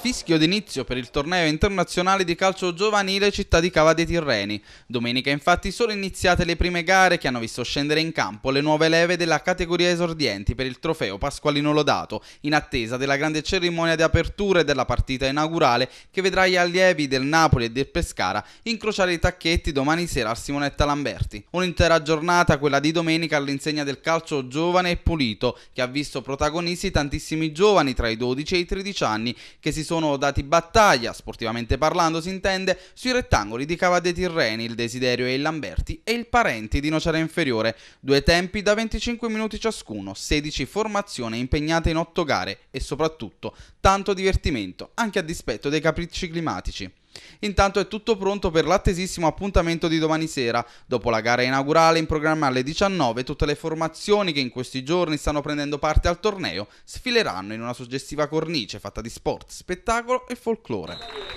Fischio d'inizio per il torneo internazionale di calcio giovanile Città di Cava dei Tirreni. Domenica infatti sono iniziate le prime gare che hanno visto scendere in campo le nuove leve della categoria esordienti per il trofeo Pasqualino Lodato, in attesa della grande cerimonia di apertura e della partita inaugurale che vedrà gli allievi del Napoli e del Pescara incrociare i tacchetti domani sera al Simonetta Lamberti. Un'intera giornata, quella di domenica, all'insegna del calcio giovane e pulito, che ha visto protagonisti tantissimi giovani tra i 12 e i 13 anni che si sono dati battaglia, sportivamente parlando si intende, sui rettangoli di Cava dei Tirreni, il Desiderio e il Lamberti e il Parenti di Nocera Inferiore, due tempi da 25 minuti ciascuno, 16 formazioni impegnate in 8 gare e soprattutto tanto divertimento, anche a dispetto dei capricci climatici. Intanto è tutto pronto per l'attesissimo appuntamento di domani sera. Dopo la gara inaugurale in programma alle 19, tutte le formazioni che in questi giorni stanno prendendo parte al torneo sfileranno in una suggestiva cornice fatta di sport, spettacolo e folklore.